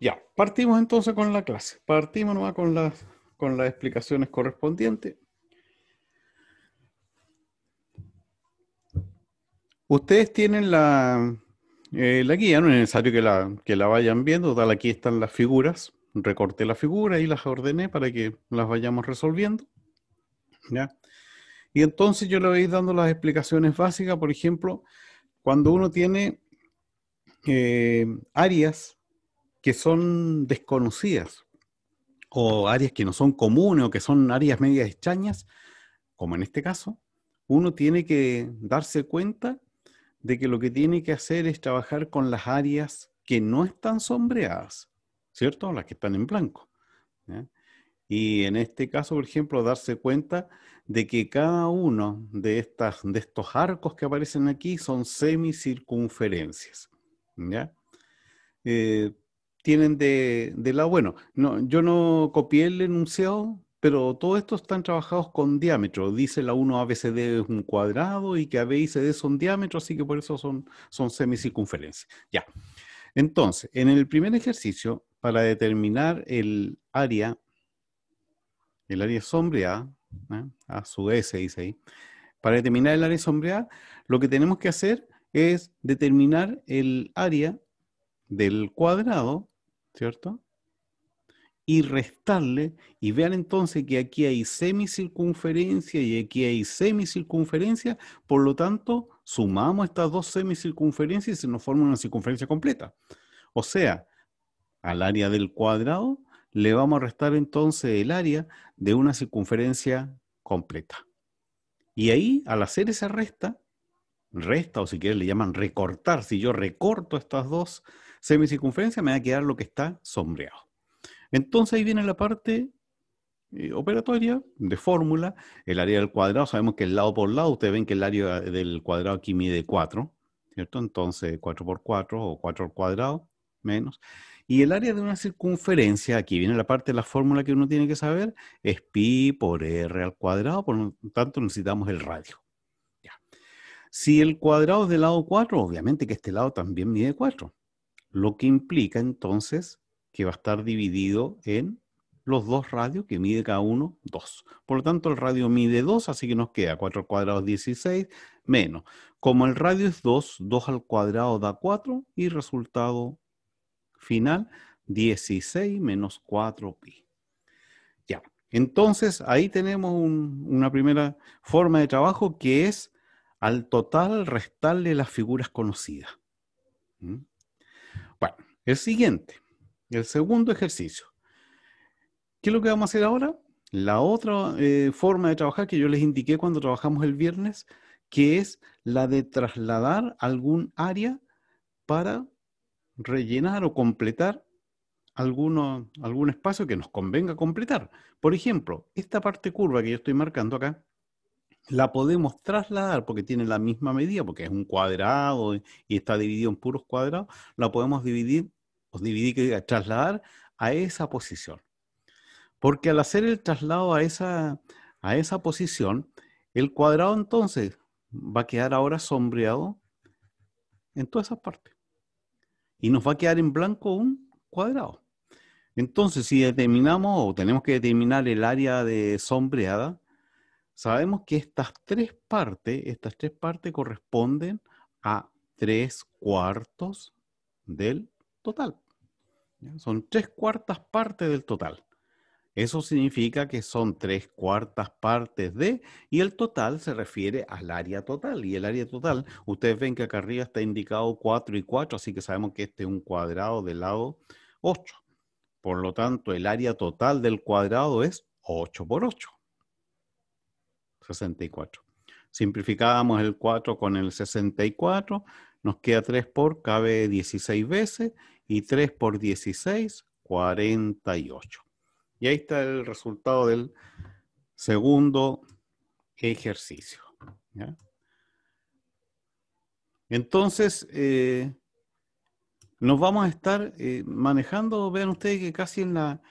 Ya, partimos entonces con la clase. Partimos nomás con las, explicaciones correspondientes. Ustedes tienen la, eh, guía, no es necesario que la, vayan viendo, tal aquí están las figuras, recorté las figuras y las ordené para que las vayamos resolviendo. Y entonces yo le voy dando las explicaciones básicas, por ejemplo, cuando uno tiene áreas eh, que son desconocidas o áreas que no son comunes o que son áreas medias extrañas, como en este caso, uno tiene que darse cuenta de que lo que tiene que hacer es trabajar con las áreas que no están sombreadas, ¿cierto? Las que están en blanco. Y en este caso, por ejemplo, darse cuenta de que cada uno de, estas, de estos arcos que aparecen aquí son semicircunferencias. ¿ya? Eh, tienen de, de, Bueno, no, yo no copié el enunciado, pero todo esto están trabajados con diámetro. Dice la 1 ABCD es un cuadrado y que AB y CD son diámetros, así que por eso son, son semicircunferencias. Ya. Entonces, en el primer ejercicio, para determinar el área, el área sombreada, ¿eh? a su S dice ahí, para determinar el área sombreada, lo que tenemos que hacer es determinar el área del cuadrado ¿cierto? Y restarle, y vean entonces que aquí hay semicircunferencia y aquí hay semicircunferencia, por lo tanto, sumamos estas dos semicircunferencias y se nos forma una circunferencia completa. O sea, al área del cuadrado le vamos a restar entonces el área de una circunferencia completa. Y ahí, al hacer esa resta, resta, o si quieren le llaman recortar, si yo recorto estas dos semicircunferencia me va a quedar lo que está sombreado. Entonces ahí viene la parte eh, operatoria de fórmula, el área del cuadrado, sabemos que el lado por lado, ustedes ven que el área del cuadrado aquí mide 4, ¿cierto? Entonces 4 por 4 o 4 al cuadrado menos. Y el área de una circunferencia, aquí viene la parte de la fórmula que uno tiene que saber, es pi por r al cuadrado, por lo tanto necesitamos el radio. Si el cuadrado es del lado 4, obviamente que este lado también mide 4. Lo que implica entonces que va a estar dividido en los dos radios que mide cada uno 2. Por lo tanto, el radio mide 2, así que nos queda 4 al cuadrado 16 menos. Como el radio es 2, 2 al cuadrado da 4 y resultado final 16 menos 4pi. Ya, entonces ahí tenemos una primera forma de trabajo que es al total restarle las figuras conocidas. ¿Mm? El siguiente, el segundo ejercicio. ¿Qué es lo que vamos a hacer ahora? La otra eh, forma de trabajar que yo les indiqué cuando trabajamos el viernes, que es la de trasladar algún área para rellenar o completar algún espacio que nos convenga completar. Por ejemplo, esta parte curva que yo estoy marcando acá, la podemos trasladar porque tiene la misma medida, porque es un cuadrado y está dividido en puros cuadrados, la podemos dividir o dividir, trasladar a esa posición. Porque al hacer el traslado a esa, a esa posición, el cuadrado entonces va a quedar ahora sombreado en todas esas partes. Y nos va a quedar en blanco un cuadrado. Entonces, si determinamos o tenemos que determinar el área de sombreada, sabemos que estas tres partes, estas tres partes corresponden a tres cuartos del total. Son tres cuartas partes del total. Eso significa que son tres cuartas partes de, y el total se refiere al área total. Y el área total, ustedes ven que acá arriba está indicado 4 y 4, así que sabemos que este es un cuadrado del lado 8. Por lo tanto, el área total del cuadrado es 8 por 8. 64. simplificamos el 4 con el 64, nos queda 3 por, cabe 16 veces, y 3 por 16, 48. Y ahí está el resultado del segundo ejercicio. Entonces, eh, nos vamos a estar eh, manejando, vean ustedes que casi en, la,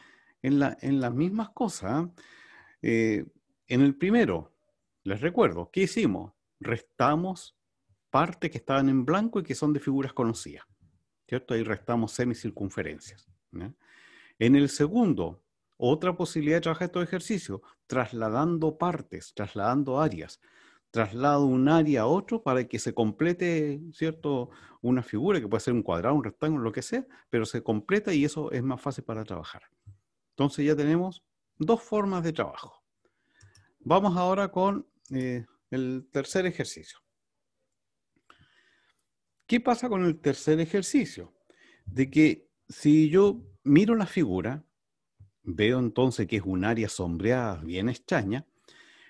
en, la, en las mismas cosas. ¿ah? Eh, en el primero, les recuerdo, ¿qué hicimos? Restamos partes que estaban en blanco y que son de figuras conocidas. ¿cierto? Ahí restamos semicircunferencias. En el segundo, otra posibilidad de trabajar estos ejercicios, trasladando partes, trasladando áreas. Traslado un área a otro para que se complete, ¿cierto? Una figura que puede ser un cuadrado, un rectángulo, lo que sea, pero se completa y eso es más fácil para trabajar. Entonces ya tenemos dos formas de trabajo. Vamos ahora con eh, el tercer ejercicio. ¿Qué pasa con el tercer ejercicio? De que si yo miro la figura, veo entonces que es un área sombreada bien extraña,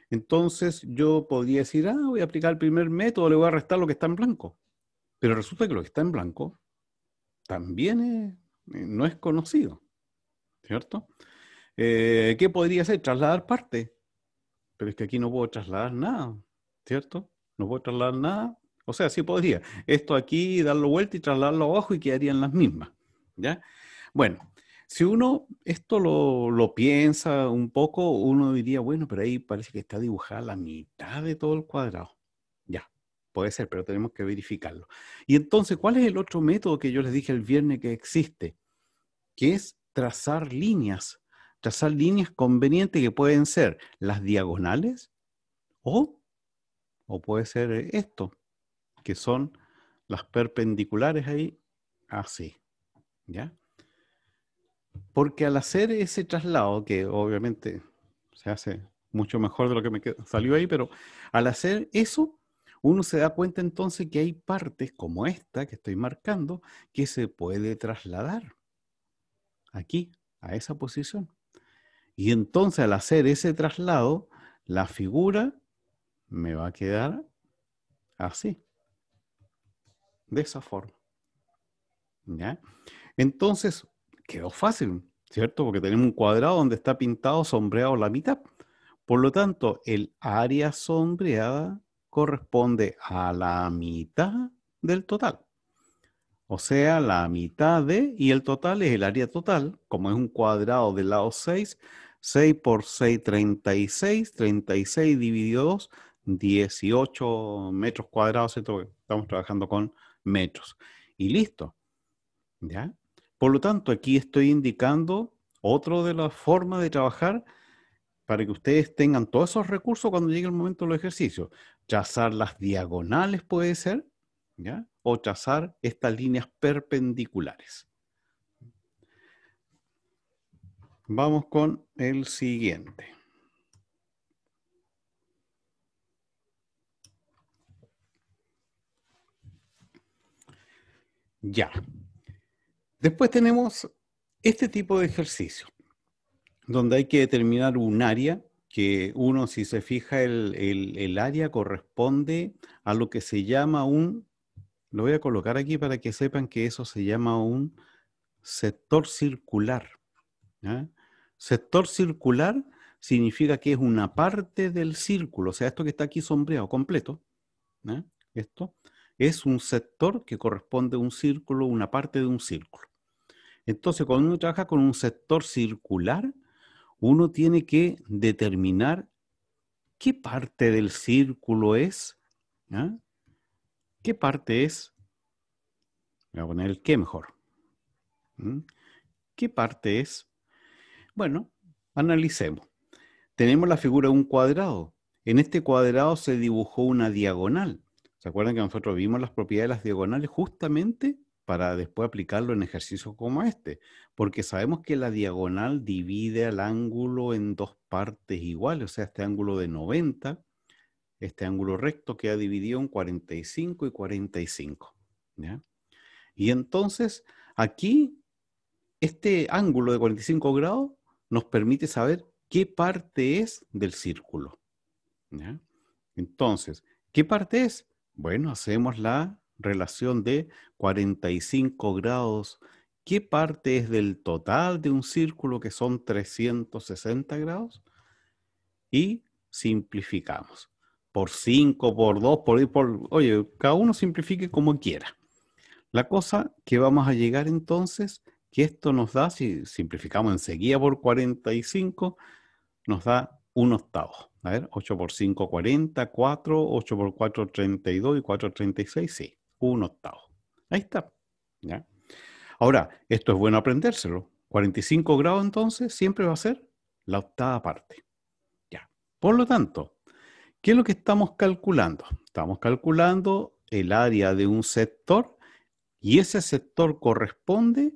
entonces yo podría decir, ah, voy a aplicar el primer método, le voy a restar lo que está en blanco. Pero resulta que lo que está en blanco también eh, no es conocido, ¿cierto? Eh, ¿Qué podría hacer? Trasladar parte. Pero es que aquí no puedo trasladar nada, ¿cierto? No puedo trasladar nada, o sea, sí podría. Esto aquí, darlo vuelta y trasladarlo abajo y quedarían las mismas. ¿Ya? Bueno, si uno esto lo, piensa un poco, uno diría, bueno, pero ahí parece que está dibujada la mitad de todo el cuadrado. Ya, puede ser, pero tenemos que verificarlo. Y entonces, ¿cuál es el otro método que yo les dije el viernes que existe? Que es trazar líneas. Trazar líneas convenientes que pueden ser las diagonales o puede ser esto, que son las perpendiculares ahí, así, ¿ya? Porque al hacer ese traslado, que obviamente se hace mucho mejor de lo que me salió ahí, pero al hacer eso, uno se da cuenta entonces que hay partes como esta que estoy marcando que se puede trasladar aquí, a esa posición. Y entonces al hacer ese traslado, la figura me va a quedar así de esa forma. ¿Ya? Entonces, quedó fácil, ¿cierto? Porque tenemos un cuadrado donde está pintado sombreado la mitad. Por lo tanto, el área sombreada corresponde a la mitad del total. O sea, la mitad de, y el total es el área total, como es un cuadrado del lado 6, 6 por 6, 36, 36 dividido 2, 18 metros cuadrados, ¿cierto? Estamos trabajando con metros. Y listo. ¿Ya? Por lo tanto, aquí estoy indicando otra de las formas de trabajar para que ustedes tengan todos esos recursos cuando llegue el momento del ejercicio. ejercicios. las diagonales puede ser, ¿ya? O trazar estas líneas perpendiculares. Vamos con el siguiente. Ya. Después tenemos este tipo de ejercicio, donde hay que determinar un área que uno, si se fija, el, área corresponde a lo que se llama un, lo voy a colocar aquí para que sepan que eso se llama un sector circular. Sector circular significa que es una parte del círculo, o sea, esto que está aquí sombreado completo, esto es un sector que corresponde a un círculo, una parte de un círculo. Entonces, cuando uno trabaja con un sector circular, uno tiene que determinar qué parte del círculo es, qué parte es, voy a poner el qué mejor, qué parte es. Bueno, analicemos. Tenemos la figura de un cuadrado. En este cuadrado se dibujó una diagonal recuerden que nosotros vimos las propiedades de las diagonales justamente para después aplicarlo en ejercicios como este? Porque sabemos que la diagonal divide al ángulo en dos partes iguales, o sea, este ángulo de 90, este ángulo recto queda dividido en 45 y 45. Y entonces, aquí, este ángulo de 45 grados nos permite saber qué parte es del círculo. Entonces, ¿qué parte es? Bueno, hacemos la relación de 45 grados. ¿Qué parte es del total de un círculo que son 360 grados? Y simplificamos. Por 5, por 2, por, Oye, cada uno simplifique como quiera. La cosa que vamos a llegar entonces, que esto nos da, si simplificamos enseguida por 45, nos da un octavo. A ver, 8 por 5, 40, 4, 8 por 4, 32 y 4, 36, sí, un octavo. Ahí está. Ahora, esto es bueno aprendérselo. 45 grados entonces siempre va a ser la octava parte. Ya. Por lo tanto, ¿qué es lo que estamos calculando? Estamos calculando el área de un sector y ese sector corresponde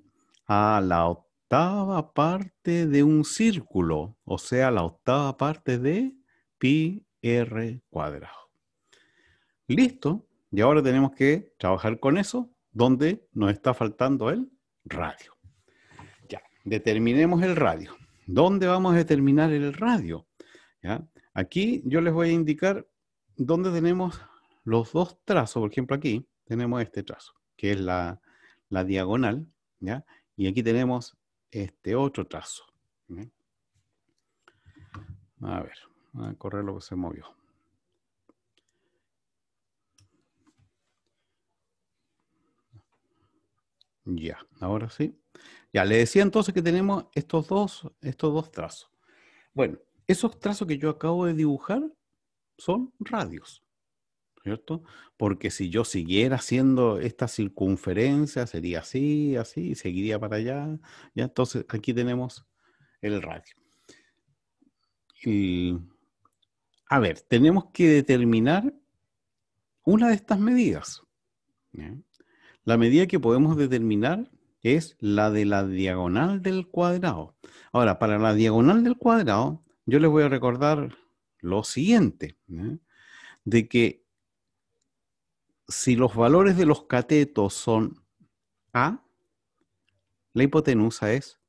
a la octava parte de un círculo, o sea, la octava parte de pi r cuadrado. Listo. Y ahora tenemos que trabajar con eso, donde nos está faltando el radio. Ya, determinemos el radio. ¿Dónde vamos a determinar el radio? ¿Ya? Aquí yo les voy a indicar dónde tenemos los dos trazos. Por ejemplo, aquí tenemos este trazo, que es la, diagonal, ¿ya? Y aquí tenemos este otro trazo. A ver. A ah, correr lo que se movió. Ya, ahora sí. Ya, le decía entonces que tenemos estos dos, estos dos trazos. Bueno, esos trazos que yo acabo de dibujar son radios, ¿cierto? Porque si yo siguiera haciendo esta circunferencia, sería así, así, y seguiría para allá. Ya, entonces aquí tenemos el radio. Y a ver, tenemos que determinar una de estas medidas. La medida que podemos determinar es la de la diagonal del cuadrado. Ahora, para la diagonal del cuadrado, yo les voy a recordar lo siguiente, de que si los valores de los catetos son A, la hipotenusa es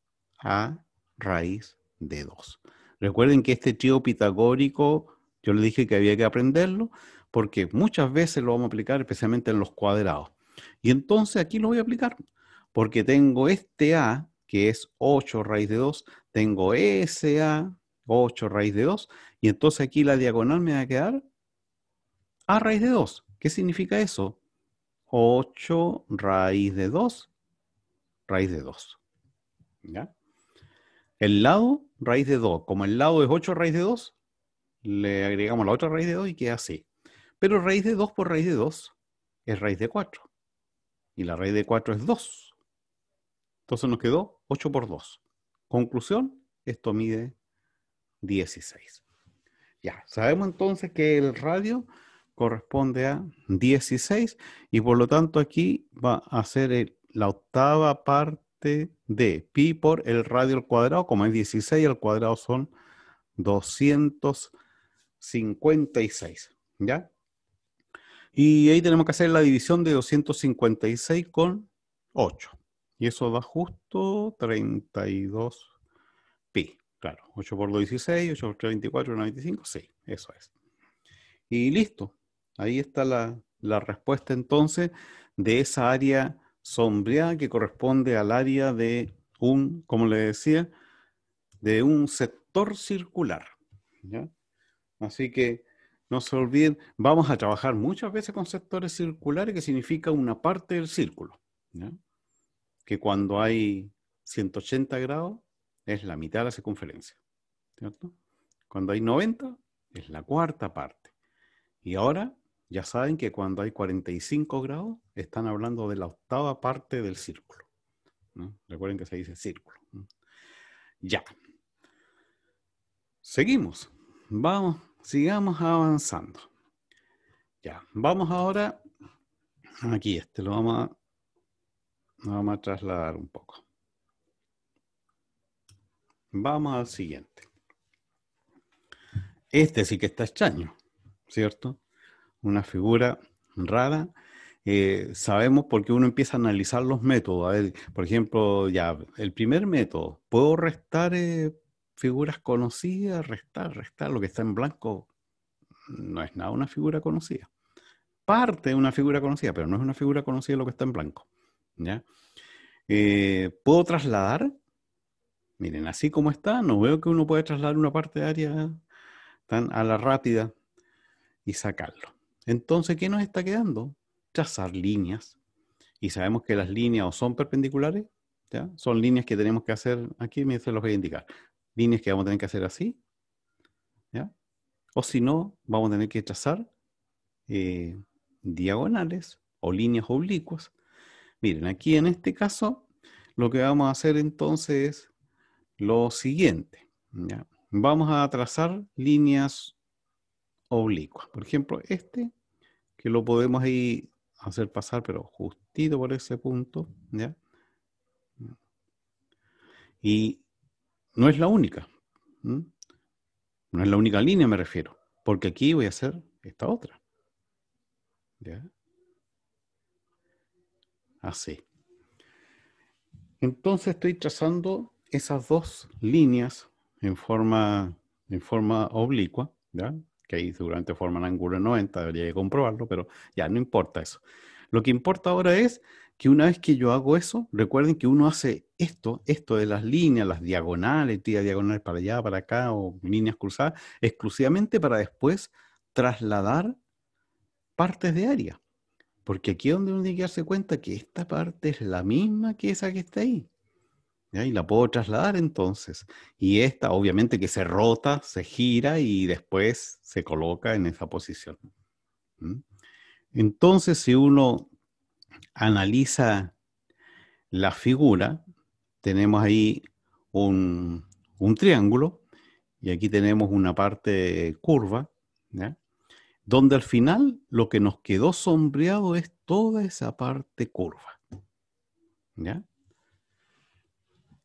A raíz de 2. Recuerden que este trío pitagórico yo le dije que había que aprenderlo porque muchas veces lo vamos a aplicar especialmente en los cuadrados. Y entonces aquí lo voy a aplicar porque tengo este A que es 8 raíz de 2, tengo ese A, 8 raíz de 2, y entonces aquí la diagonal me va a quedar A raíz de 2. ¿Qué significa eso? 8 raíz de 2, raíz de 2. ¿Ya? El lado, raíz de 2. Como el lado es 8 raíz de 2, le agregamos la otra raíz de 2 y queda así. Pero raíz de 2 por raíz de 2 es raíz de 4. Y la raíz de 4 es 2. Entonces nos quedó 8 por 2. Conclusión, esto mide 16. Ya, sabemos entonces que el radio corresponde a 16 y por lo tanto aquí va a ser la octava parte de pi por el radio al cuadrado, como es 16 al cuadrado son 200 256, ¿ya? Y ahí tenemos que hacer la división de 256 con 8. Y eso da justo 32 pi. Claro, 8 por 2, 16, 8 por 24, 95, sí, eso es. Y listo. Ahí está la, la respuesta entonces de esa área sombreada que corresponde al área de un, como le decía, de un sector circular. ¿ya? Así que no se olviden, vamos a trabajar muchas veces con sectores circulares, que significa una parte del círculo, que cuando hay 180 grados es la mitad de la circunferencia, Cuando hay 90 es la cuarta parte. Y ahora ya saben que cuando hay 45 grados están hablando de la octava parte del círculo. Recuerden que se dice círculo. Ya. Seguimos. Vamos Sigamos avanzando. Ya, vamos ahora. Aquí este lo vamos a, vamos a trasladar un poco. Vamos al siguiente. Este sí que está extraño, ¿cierto? Una figura rara. Eh, sabemos porque uno empieza a analizar los métodos. por ejemplo, ya, el primer método, ¿puedo restar eh, figuras conocidas, restar, restar, lo que está en blanco no es nada una figura conocida. Parte de una figura conocida, pero no es una figura conocida lo que está en blanco. Eh, ¿Puedo trasladar? Miren, así como está, no veo que uno puede trasladar una parte de área tan a la rápida y sacarlo. Entonces, ¿qué nos está quedando? Trazar líneas. Y sabemos que las líneas o son perpendiculares, ¿ya? son líneas que tenemos que hacer, aquí me se los voy a indicar líneas que vamos a tener que hacer así, ¿ya? O si no, vamos a tener que trazar eh, diagonales o líneas oblicuas. Miren, aquí en este caso, lo que vamos a hacer entonces es lo siguiente. Vamos a trazar líneas oblicuas. Por ejemplo, este, que lo podemos ahí hacer pasar, pero justito por ese punto, ¿ya? Y no es la única. No es la única línea, me refiero. Porque aquí voy a hacer esta otra. ¿Ya? Así. Entonces estoy trazando esas dos líneas en forma, en forma oblicua, ¿ya? que ahí seguramente forman ángulo 90, debería comprobarlo, pero ya no importa eso. Lo que importa ahora es que una vez que yo hago eso, recuerden que uno hace esto, esto de las líneas, las diagonales, tira diagonales para allá, para acá, o líneas cruzadas, exclusivamente para después trasladar partes de área. Porque aquí es donde uno tiene que darse cuenta que esta parte es la misma que esa que está ahí. Y la puedo trasladar entonces. Y esta, obviamente, que se rota, se gira y después se coloca en esa posición. Entonces, si uno analiza la figura, tenemos ahí un, triángulo y aquí tenemos una parte curva, donde al final lo que nos quedó sombreado es toda esa parte curva.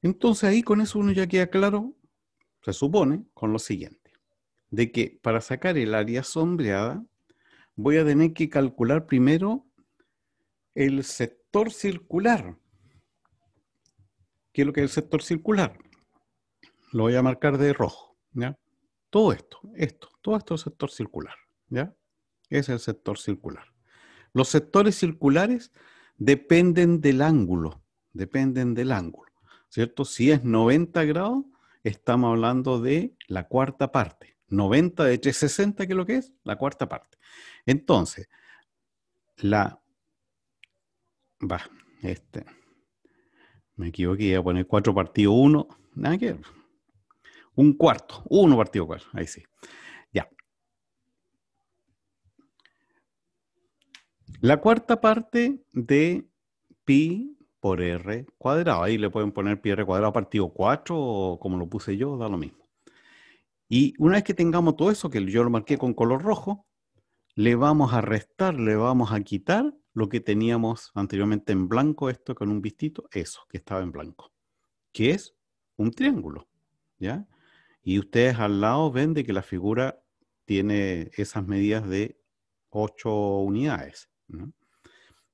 Entonces ahí con eso uno ya queda claro, se supone, con lo siguiente, de que para sacar el área sombreada voy a tener que calcular primero el sector circular. ¿Qué es lo que es el sector circular? Lo voy a marcar de rojo, ¿ya? Todo esto, esto, todo esto es sector circular, ¿ya? Es el sector circular. Los sectores circulares dependen del ángulo, dependen del ángulo, ¿cierto? Si es 90 grados, estamos hablando de la cuarta parte. 90 de 60, ¿qué es lo que es, la cuarta parte. Entonces, la Va, este. Me equivoqué, voy a poner cuatro partido 1 Nada que Un cuarto, 1 partido 4 Ahí sí. Ya. La cuarta parte de pi por r cuadrado. Ahí le pueden poner pi r cuadrado partido 4 o como lo puse yo, da lo mismo. Y una vez que tengamos todo eso, que yo lo marqué con color rojo, le vamos a restar, le vamos a quitar lo que teníamos anteriormente en blanco, esto con un vistito, eso que estaba en blanco, que es un triángulo, ¿ya? Y ustedes al lado ven de que la figura tiene esas medidas de 8 unidades.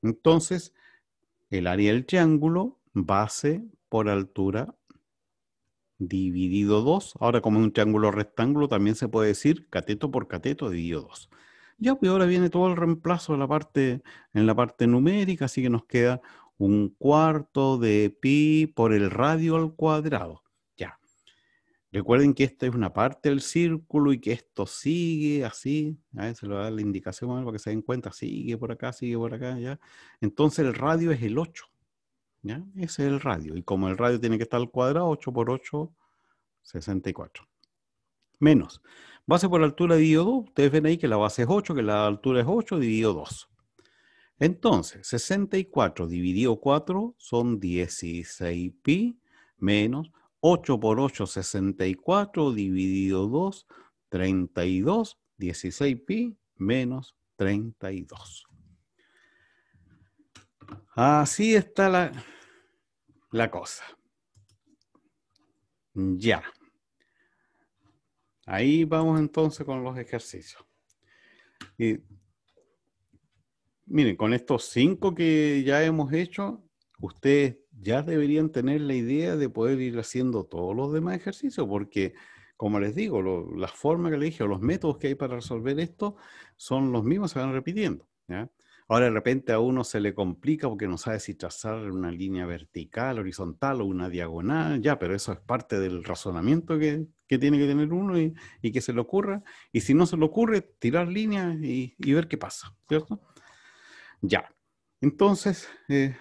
Entonces, el área del triángulo, base por altura dividido 2. Ahora, como es un triángulo rectángulo, también se puede decir cateto por cateto dividido 2. Ya, pues ahora viene todo el reemplazo de la parte, en la parte numérica, así que nos queda un cuarto de pi por el radio al cuadrado. Ya. Recuerden que esta es una parte del círculo y que esto sigue así. se lo va a dar la indicación para que se den cuenta. Sigue por acá, sigue por acá, ya. Entonces el radio es el 8. ¿Ya? Ese es el radio. Y como el radio tiene que estar al cuadrado, 8 por 8, 64. Menos Base por altura dividido 2, ustedes ven ahí que la base es 8, que la altura es 8, dividido 2. Entonces, 64 dividido 4 son 16 pi menos 8 por 8, 64 dividido 2, 32, 16 pi menos 32. Así está la, la cosa. Ya. Ahí vamos entonces con los ejercicios. Y, miren, con estos cinco que ya hemos hecho, ustedes ya deberían tener la idea de poder ir haciendo todos los demás ejercicios, porque, como les digo, la forma que les dije o los métodos que hay para resolver esto son los mismos, se van repitiendo. Ahora de repente a uno se le complica porque no sabe si trazar una línea vertical, horizontal o una diagonal, ya, pero eso es parte del razonamiento que, tiene que tener uno y, que se le ocurra. Y si no se le ocurre, tirar líneas y, ver qué pasa, ¿cierto? Ya. Entonces, eh,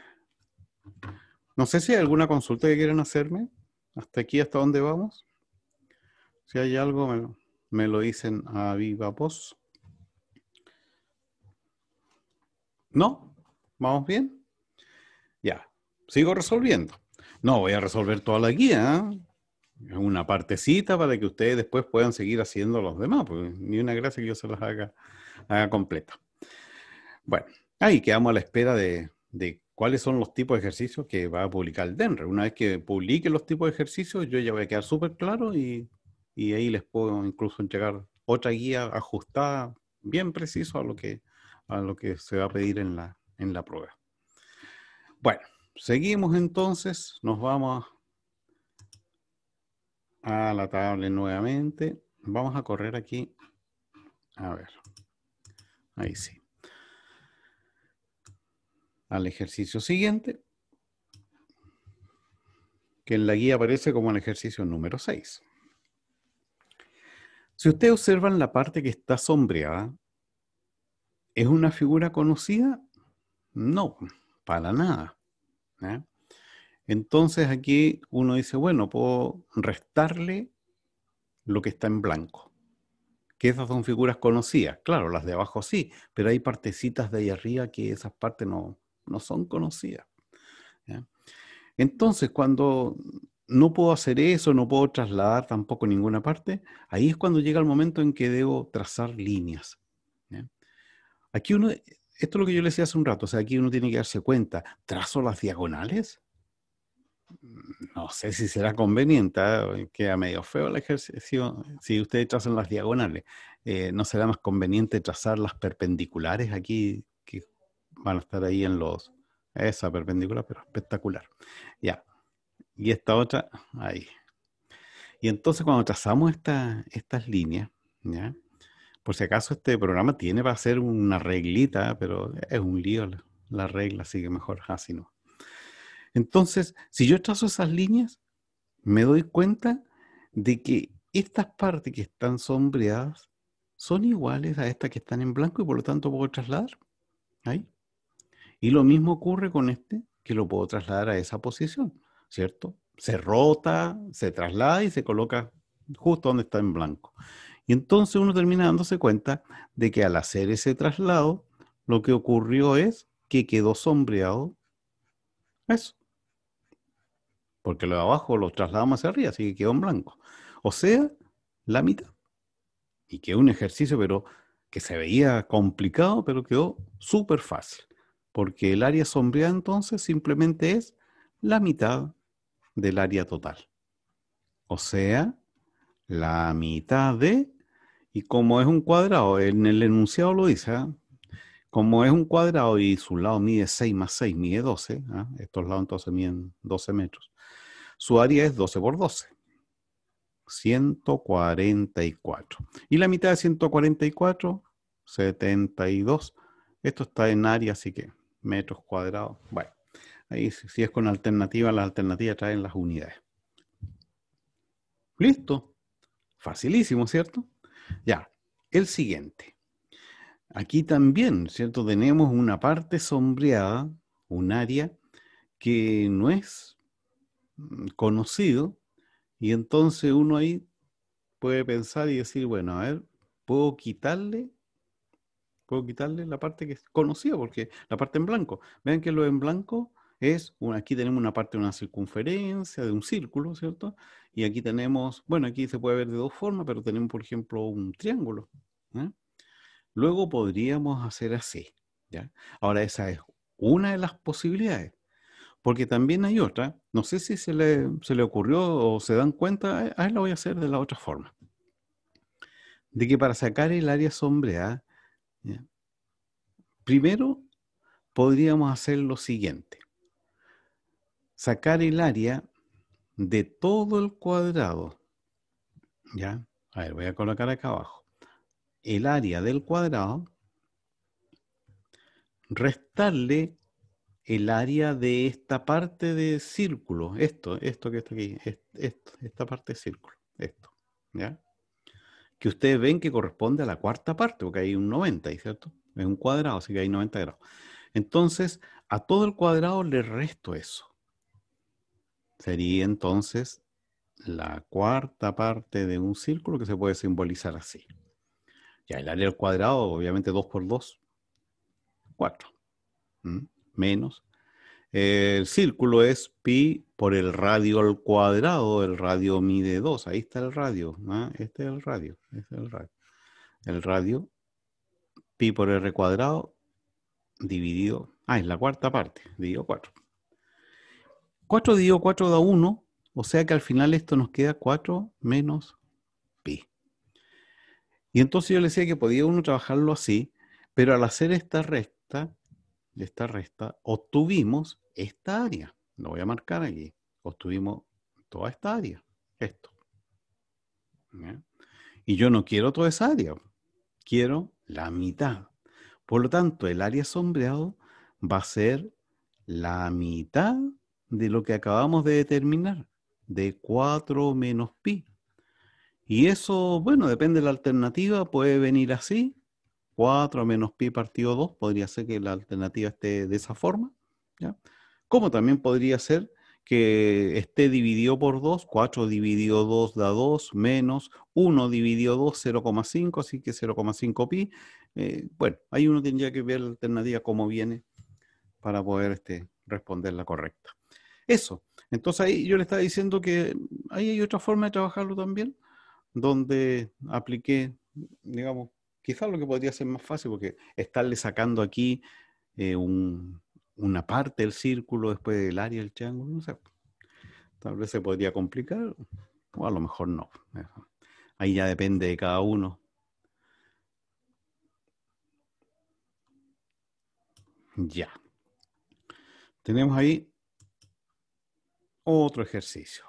no sé si hay alguna consulta que quieran hacerme. Hasta aquí, hasta dónde vamos. Si hay algo, me lo, me lo dicen a viva voz. ¿No? ¿Vamos bien? Ya, sigo resolviendo. No voy a resolver toda la guía, ¿eh? una partecita para que ustedes después puedan seguir haciendo los demás, porque ni una gracia que yo se las haga, haga completa. Bueno, ahí quedamos a la espera de, cuáles son los tipos de ejercicios que va a publicar el DENRE. Una vez que publique los tipos de ejercicios, yo ya voy a quedar súper claro y, y, ahí les puedo incluso entregar otra guía ajustada, bien preciso a lo que a lo que se va a pedir en la, en la prueba. Bueno, seguimos entonces, nos vamos a la tabla nuevamente. Vamos a correr aquí. A ver, ahí sí. Al ejercicio siguiente, que en la guía aparece como el ejercicio número 6. Si ustedes observan la parte que está sombreada, ¿Es una figura conocida? No, para nada. Entonces aquí uno dice, bueno, puedo restarle lo que está en blanco. Que esas son figuras conocidas. Claro, las de abajo sí, pero hay partecitas de ahí arriba que esas partes no, son conocidas. Entonces, cuando no puedo hacer eso, no puedo trasladar tampoco ninguna parte, ahí es cuando llega el momento en que debo trazar líneas. Aquí uno, eh, esto es lo que yo le decía hace un rato, o sea, aquí uno tiene que darse cuenta, ¿trazo las diagonales? Mm, no sé si será conveniente, que ¿ah? queda medio feo el ejercicio, si ustedes trazan las diagonales, eh, ¿no será más conveniente trazar las perpendiculares aquí que van a estar ahí en los... Esa perpendicular, pero espectacular. Ya. Y esta otra, ahí. Y entonces cuando trazamos estas líneas, ¿ya? Por si acaso este programa tiene a ser una reglita, pero es un lío la, regla, así que mejor así no. Entonces, si yo trazo esas líneas, me doy cuenta de que estas partes que están sombreadas son iguales a estas que están en blanco y por lo tanto puedo trasladar. Ahí. Y lo mismo ocurre con este, que lo puedo trasladar a esa posición, ¿cierto? Se rota, se traslada y se coloca justo donde está en blanco. Y entonces uno termina dándose cuenta de que al hacer ese traslado, lo que ocurrió es que quedó sombreado eso. Porque lo de abajo lo trasladamos hacia arriba, así que quedó en blanco. O sea, la mitad. Y quedó un ejercicio, pero que se veía complicado, pero quedó súper fácil. Porque el área sombreada entonces simplemente es la mitad del área total. O sea, la mitad de y como es un cuadrado, en el enunciado lo dice, ¿ah? como es un cuadrado y su lado mide 6 más 6, mide 12, ¿ah? estos lados entonces miden 12 metros, su área es 12 por 12, 144. Y la mitad de 144, 72. Esto está en área, así que metros cuadrados. Bueno, ahí si es con alternativa, la trae traen las unidades. Listo. Facilísimo, ¿cierto? Ya, el siguiente. Aquí también, ¿cierto? Tenemos una parte sombreada, un área que no es mm, conocido y entonces uno ahí puede pensar y decir, bueno, a ver, puedo quitarle puedo quitarle la parte que es conocida porque la parte en blanco. Vean que lo en blanco es, aquí tenemos una parte de una circunferencia, de un círculo, ¿cierto? Y aquí tenemos, bueno, aquí se puede ver de dos formas, pero tenemos, por ejemplo, un triángulo. Luego podríamos hacer así, ¿ya? Ahora, esa es una de las posibilidades, porque también hay otra, no sé si se le, ocurrió o se dan cuenta, eh, a la voy a hacer de la otra forma, de que para sacar el área sombreada, primero podríamos hacer lo siguiente sacar el área de todo el cuadrado. ¿Ya? A ver, voy a colocar acá abajo. El área del cuadrado, restarle el área de esta parte de círculo, esto, esto que está aquí, esto, esta parte de círculo, esto, ¿ya? Que ustedes ven que corresponde a la cuarta parte, porque hay un 90, ¿cierto? Es un cuadrado, así que hay 90 grados. Entonces, a todo el cuadrado le resto eso. Sería entonces la cuarta parte de un círculo que se puede simbolizar así. Ya el área al cuadrado, obviamente 2 por 2, 4. Menos. El círculo es pi por el radio al cuadrado, el radio mide 2, ahí está el radio, ¿ah? este es el radio, este es el radio. El radio pi por r cuadrado dividido, ah, es la cuarta parte, dividido 4. 4 dividido 4 da 1, o sea que al final esto nos queda 4 menos pi. Y entonces yo le decía que podía uno trabajarlo así, pero al hacer esta recta, esta resta, obtuvimos esta área. Lo voy a marcar aquí. Obtuvimos toda esta área, esto. Y yo no quiero toda esa área, quiero la mitad. Por lo tanto, el área sombreado va a ser la mitad de lo que acabamos de determinar, de 4 menos pi. Y eso, bueno, depende de la alternativa, puede venir así, 4 menos pi partido 2, podría ser que la alternativa esté de esa forma, ¿ya? Como también podría ser que esté dividido por 2, 4 dividido 2 da 2, menos 1 dividido 2, 0,5, así que 0,5 pi. Eh, bueno, ahí uno tendría que ver la alternativa como viene para poder este, responder la correcta. Eso. Entonces ahí yo le estaba diciendo que ahí hay otra forma de trabajarlo también, donde apliqué, digamos, quizás lo que podría ser más fácil, porque estarle sacando aquí eh, una parte del círculo, después del área del triángulo, no sé, tal vez se podría complicar, o a lo mejor no. Ahí ya depende de cada uno. Ya. Tenemos ahí otro ejercicio.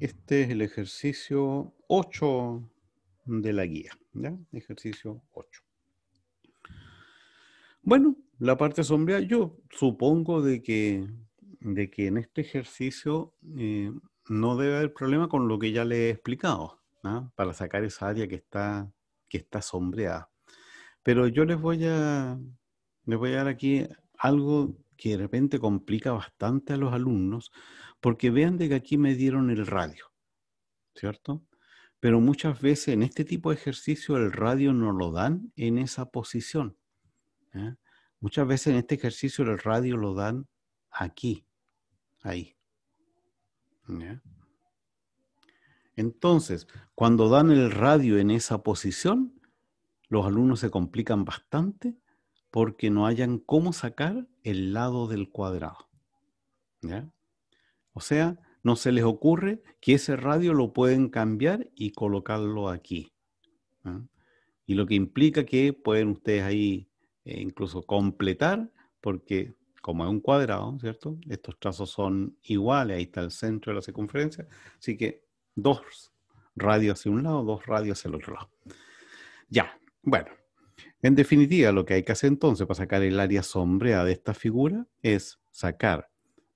Este es el ejercicio 8 de la guía, Ejercicio 8. Bueno, la parte sombreada. yo supongo de que, de que en este ejercicio eh, no debe haber problema con lo que ya le he explicado, ¿ah? para sacar esa área que está, que está sombreada. Pero yo les voy a, les voy a dar aquí algo que de repente complica bastante a los alumnos, porque vean de que aquí me dieron el radio, ¿cierto? Pero muchas veces en este tipo de ejercicio el radio no lo dan en esa posición. ¿eh? Muchas veces en este ejercicio el radio lo dan aquí, ahí. Entonces, cuando dan el radio en esa posición, los alumnos se complican bastante porque no hayan cómo sacar el lado del cuadrado. O sea, no se les ocurre que ese radio lo pueden cambiar y colocarlo aquí. ¿ah? Y lo que implica que pueden ustedes ahí eh, incluso completar, porque como es un cuadrado, ¿cierto? Estos trazos son iguales, ahí está el centro de la circunferencia, así que dos radios hacia un lado, dos radios hacia el otro lado. Ya, bueno, en definitiva, lo que hay que hacer entonces para sacar el área sombrea de esta figura es sacar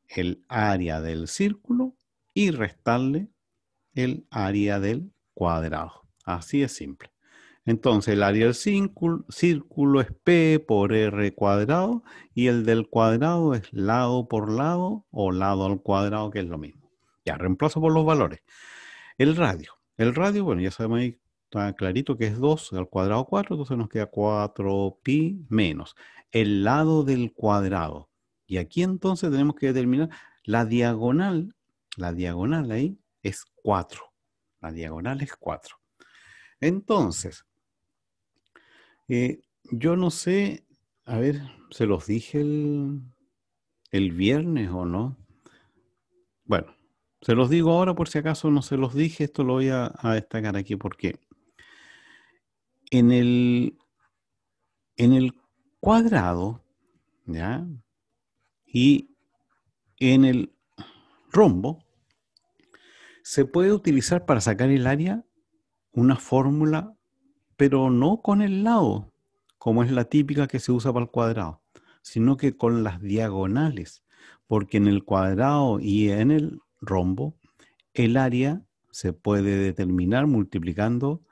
el área del círculo y restarle el área del cuadrado. Así es simple. Entonces el área del círculo, círculo, es P por R cuadrado y el del cuadrado es lado por lado o lado al cuadrado, que es lo mismo. Ya, reemplazo por los valores. El radio. El radio, bueno, ya sabemos ahí Está clarito que es 2 al cuadrado 4, entonces nos queda 4pi menos el lado del cuadrado. Y aquí entonces tenemos que determinar la diagonal, la diagonal ahí es 4. La diagonal es 4. Entonces, eh, yo no sé, a ver, se los dije el, el viernes o no. Bueno, se los digo ahora por si acaso no se los dije, esto lo voy a, a destacar aquí porque en el, cuadrado, Y en el rombo, se puede utilizar para sacar el área una fórmula, pero no con el lado, como es la típica que se usa para el cuadrado, sino que con las diagonales, porque en el cuadrado y en el rombo, el área se puede determinar multiplicando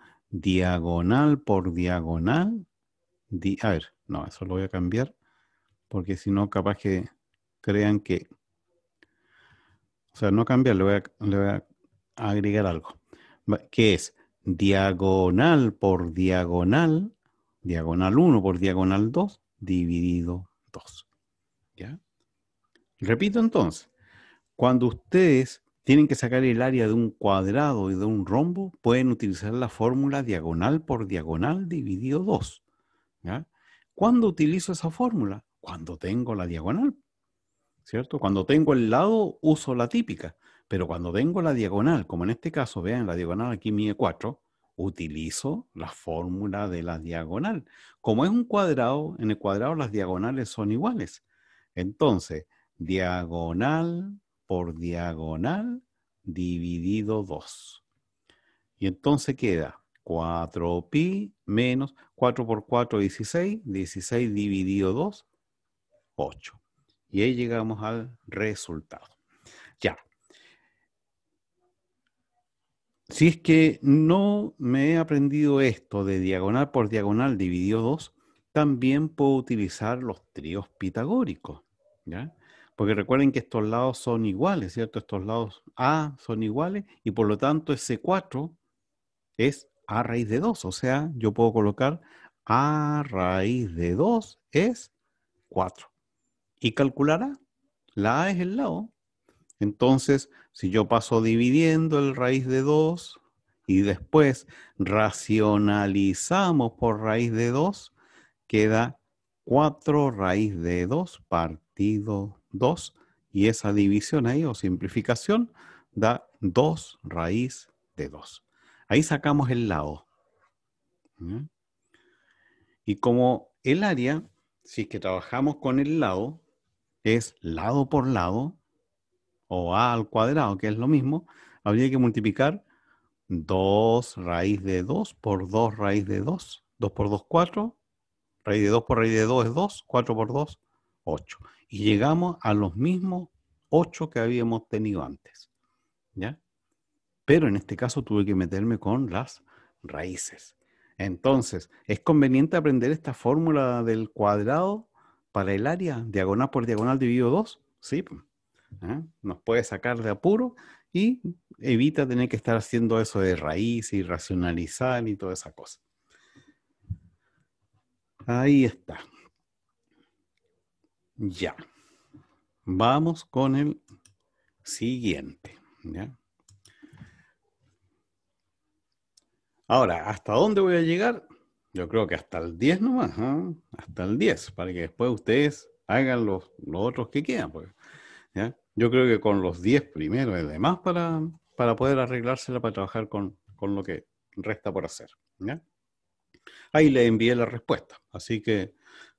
diagonal por diagonal. a ver, no, eso lo voy a cambiar porque si no, capaz que crean que... O sea, no cambiar, le a, le voy a agregar algo. Que es diagonal por diagonal, diagonal 1 por diagonal 2, dividido 2. ¿Ya? Repito entonces, cuando ustedes tienen que sacar el área de un cuadrado y de un rombo, pueden utilizar la fórmula diagonal por diagonal dividido 2. ¿Cuándo utilizo esa fórmula? Cuando tengo la diagonal, ¿cierto? Cuando tengo el lado, uso la típica, pero cuando tengo la diagonal, como en este caso, vean, la diagonal aquí mide 4, utilizo la fórmula de la diagonal. Como es un cuadrado, en el cuadrado las diagonales son iguales. Entonces, diagonal por diagonal dividido 2. Y entonces queda 4pi menos 4 por 4, 16. 16 dividido 2, 8. Y ahí llegamos al resultado. Ya. Si es que no me he aprendido esto de diagonal por diagonal dividido 2, también puedo utilizar los tríos pitagóricos. ¿ya? Porque recuerden que estos lados son iguales, ¿cierto? Estos lados A son iguales y por lo tanto ese 4 es A raíz de 2. O sea, yo puedo colocar A raíz de 2 es 4. Y calculará, la A es el lado. Entonces, si yo paso dividiendo el raíz de 2 y después racionalizamos por raíz de 2, queda 4 raíz de 2 partes. 2 y esa división ahí o simplificación da 2 raíz de 2. Ahí sacamos el lado. ¿Mm? Y como el área, si es que trabajamos con el lado, es lado por lado, o a al cuadrado, que es lo mismo, habría que multiplicar 2 raíz de 2 por 2 raíz de 2. 2 por 2, 4. Raíz de 2 por raíz de 2 es 2. 4 por 2, 8. Y llegamos a los mismos 8 que habíamos tenido antes. ¿Ya? Pero en este caso tuve que meterme con las raíces. Entonces, es conveniente aprender esta fórmula del cuadrado para el área, diagonal por diagonal dividido 2. Sí, pues, ¿eh? nos puede sacar de apuro y evita tener que estar haciendo eso de raíz y racionalizar y toda esa cosa. Ahí está. Ya. Vamos con el siguiente. Ahora, ¿hasta dónde voy a llegar? Yo creo que hasta el 10 nomás, ¿ah? hasta el 10, para que después ustedes hagan los, los otros que quieran. Pues, Yo creo que con los 10 primero y demás para, para poder arreglársela para trabajar con, lo que resta por hacer. Ahí le envié la respuesta, así que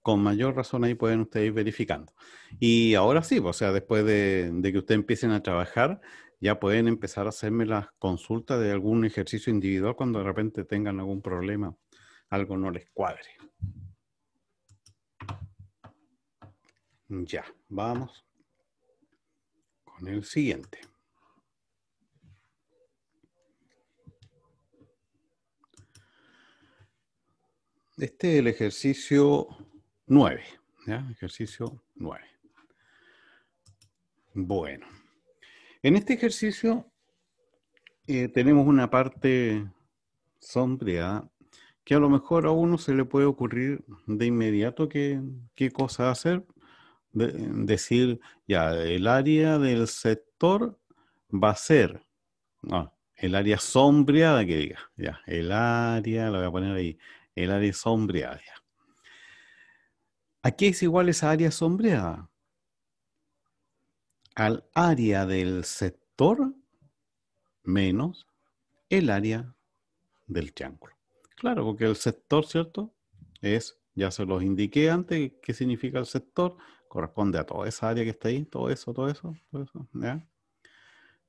con mayor razón ahí pueden ustedes ir verificando. Y ahora sí, pues, o sea, después de, que ustedes empiecen a trabajar, ya pueden empezar a hacerme las consultas de algún ejercicio individual cuando de repente tengan algún problema, algo no les cuadre. Ya, vamos con el siguiente. Este es el ejercicio 9. ¿ya? Ejercicio 9. Bueno. En este ejercicio eh, tenemos una parte sombreada que a lo mejor a uno se le puede ocurrir de inmediato qué, qué cosa hacer. decir, ya, el área del sector va a ser, no, ah, el área sombreada que diga, ya, el área, la voy a poner ahí, el área sombreada, ¿A es igual esa área sombreada? Al área del sector menos el área del triángulo. Claro, porque el sector, ¿cierto? Es, ya se los indiqué antes, qué significa el sector. Corresponde a toda esa área que está ahí, todo eso, todo eso, todo eso.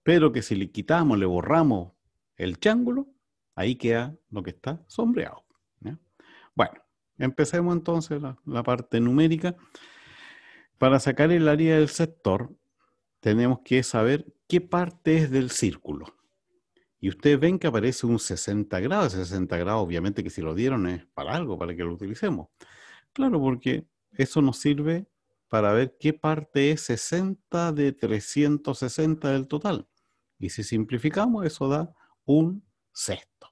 Pero que si le quitamos, le borramos el triángulo, ahí queda lo que está sombreado. Bueno, Empecemos entonces la, parte numérica. Para sacar el área del sector, tenemos que saber qué parte es del círculo. Y ustedes ven que aparece un 60 grados. 60 grados, obviamente, que si lo dieron es para algo, para que lo utilicemos. Claro, porque eso nos sirve para ver qué parte es 60 de 360 del total. Y si simplificamos, eso da un sexto.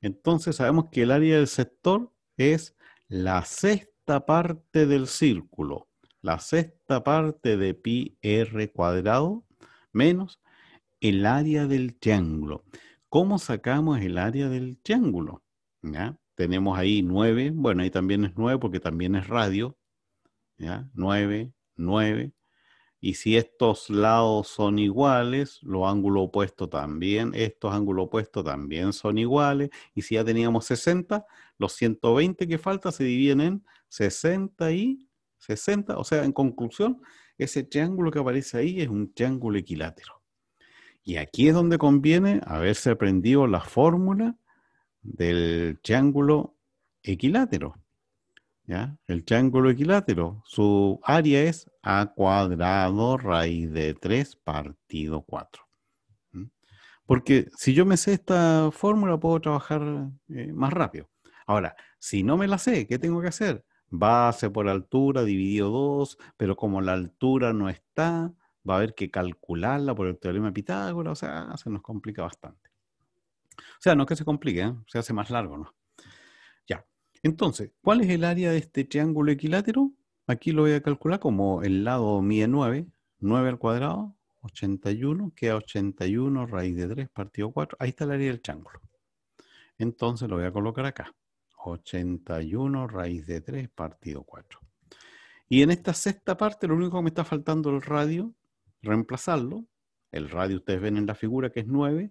Entonces sabemos que el área del sector es la sexta parte del círculo, la sexta parte de pi r cuadrado menos el área del triángulo. ¿Cómo sacamos el área del triángulo? Tenemos ahí 9, bueno, ahí también es 9 porque también es radio, ¿ya? 9, 9, y si estos lados son iguales, los ángulos opuestos también, estos ángulos opuestos también son iguales. Y si ya teníamos 60, los 120 que falta se dividen en 60 y 60. O sea, en conclusión, ese triángulo que aparece ahí es un triángulo equilátero. Y aquí es donde conviene haberse aprendido la fórmula del triángulo equilátero. El triángulo equilátero, su área es a cuadrado raíz de 3 partido 4. Porque si yo me sé esta fórmula, puedo trabajar eh, más rápido. Ahora, si no me la sé, ¿qué tengo que hacer? Base por altura dividido 2, pero como la altura no está, va a haber que calcularla por el teorema de Pitágoras, o sea, se nos complica bastante. O sea, no es que se complique, ¿eh? se hace más largo, ¿no? Entonces, ¿cuál es el área de este triángulo equilátero? Aquí lo voy a calcular como el lado mide 9, 9 al cuadrado, 81, queda 81 raíz de 3 partido 4. Ahí está el área del triángulo. Entonces lo voy a colocar acá. 81 raíz de 3 partido 4. Y en esta sexta parte, lo único que me está faltando el radio, reemplazarlo. El radio ustedes ven en la figura que es 9,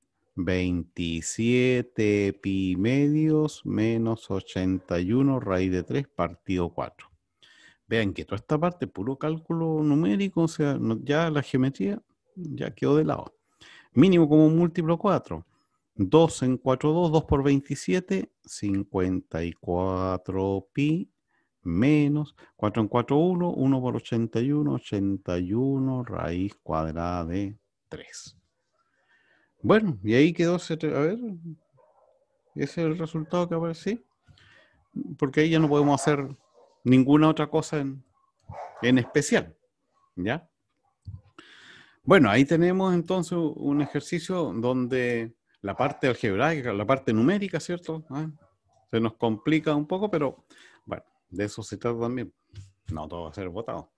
27 pi medios menos 81 raíz de 3 partido 4. Vean que toda esta parte, puro cálculo numérico, o sea, ya la geometría ya quedó de lado. Mínimo como múltiplo 4. 2 en 4, 2, 2 por 27, 54 pi menos 4 en 4, 1, 1 por 81, 81 raíz cuadrada de 3. Bueno, y ahí quedó, a ver, ese es el resultado que aparece, Porque ahí ya no podemos hacer ninguna otra cosa en, especial, ¿ya? Bueno, ahí tenemos entonces un ejercicio donde la parte algebraica, la parte numérica, ¿cierto? Ah, se nos complica un poco, pero bueno, de eso se trata también. No todo va a ser votado,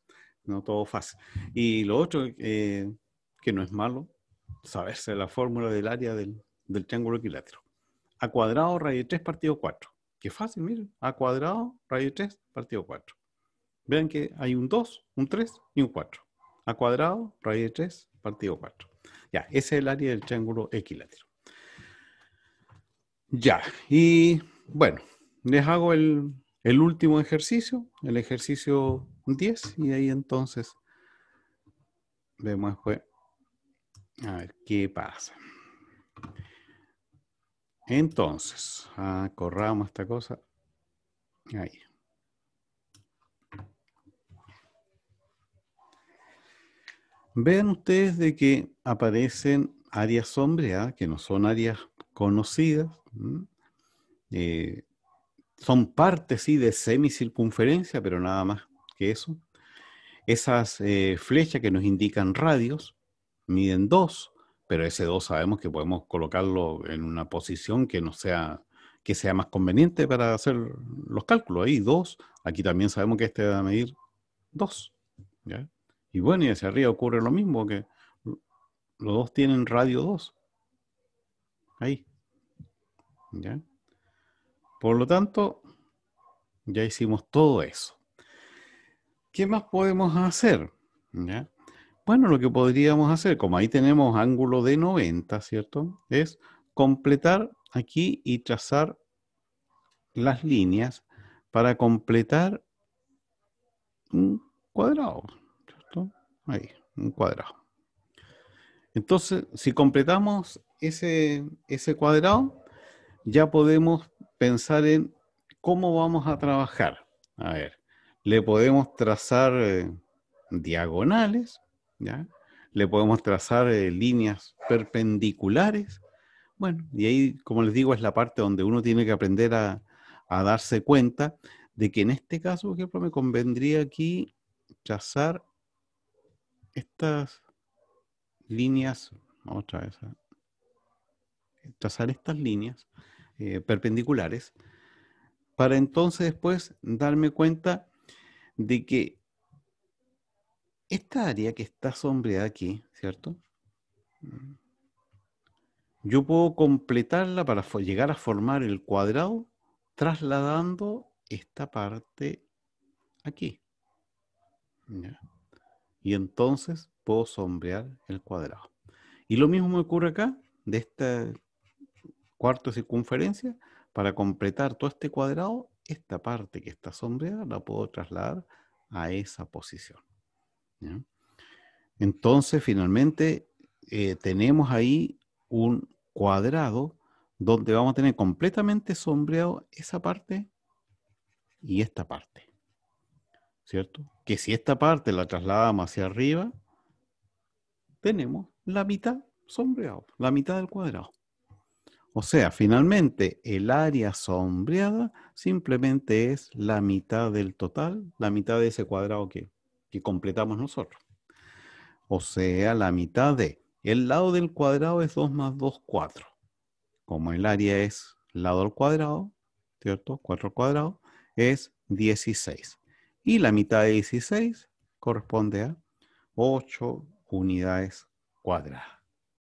no todo fácil. Y lo otro, eh, que no es malo, saberse la fórmula del área del, triángulo equilátero. A cuadrado raíz de 3 partido 4. Qué fácil, miren. A cuadrado raíz de 3 partido 4. Vean que hay un 2, un 3 y un 4. A cuadrado raíz de 3 partido 4. Ya, ese es el área del triángulo equilátero. Ya, y bueno, les hago el, el último ejercicio, el ejercicio 10, y ahí entonces vemos después a ver, ¿qué pasa? Entonces, ah, corramos esta cosa. Ahí. Vean ustedes de que aparecen áreas sombreadas, ¿ah? que no son áreas conocidas. Eh, son partes, sí, de semicircunferencia, pero nada más que eso. Esas eh, flechas que nos indican radios, miden 2, pero ese 2 sabemos que podemos colocarlo en una posición que no sea que sea más conveniente para hacer los cálculos. Ahí 2, aquí también sabemos que este va a medir 2. Y bueno, y hacia arriba ocurre lo mismo, que los dos tienen radio 2. Ahí. ¿ya? Por lo tanto, ya hicimos todo eso. ¿Qué más podemos hacer? ¿ya? Bueno, lo que podríamos hacer, como ahí tenemos ángulo de 90, ¿cierto? Es completar aquí y trazar las líneas para completar un cuadrado, ¿cierto? Ahí, un cuadrado. Entonces, si completamos ese, cuadrado, ya podemos pensar en cómo vamos a trabajar. A ver, le podemos trazar eh, diagonales, le podemos trazar eh, líneas perpendiculares. Bueno, y ahí, como les digo, es la parte donde uno tiene que aprender a, darse cuenta de que en este caso, por ejemplo, me convendría aquí trazar estas líneas, otra vez, ¿ah? trazar estas líneas eh, perpendiculares, para entonces después darme cuenta de que esta área que está sombreada aquí, ¿cierto? Mm. Yo puedo completarla para llegar a formar el cuadrado trasladando esta parte aquí. Y entonces puedo sombrear el cuadrado. Y lo mismo me ocurre acá, de esta cuarta circunferencia, para completar todo este cuadrado, esta parte que está sombreada la puedo trasladar a esa posición. Entonces, finalmente, eh, tenemos ahí un cuadrado donde vamos a tener completamente sombreado esa parte y esta parte. ¿Cierto? Que si esta parte la trasladamos hacia arriba, tenemos la mitad sombreado, la mitad del cuadrado. O sea, finalmente el área sombreada simplemente es la mitad del total, la mitad de ese cuadrado que que completamos nosotros. O sea, la mitad de. El lado del cuadrado es 2 más 2, 4. Como el área es lado al cuadrado, ¿cierto? 4 al cuadrado es 16. Y la mitad de 16 corresponde a 8 unidades cuadradas.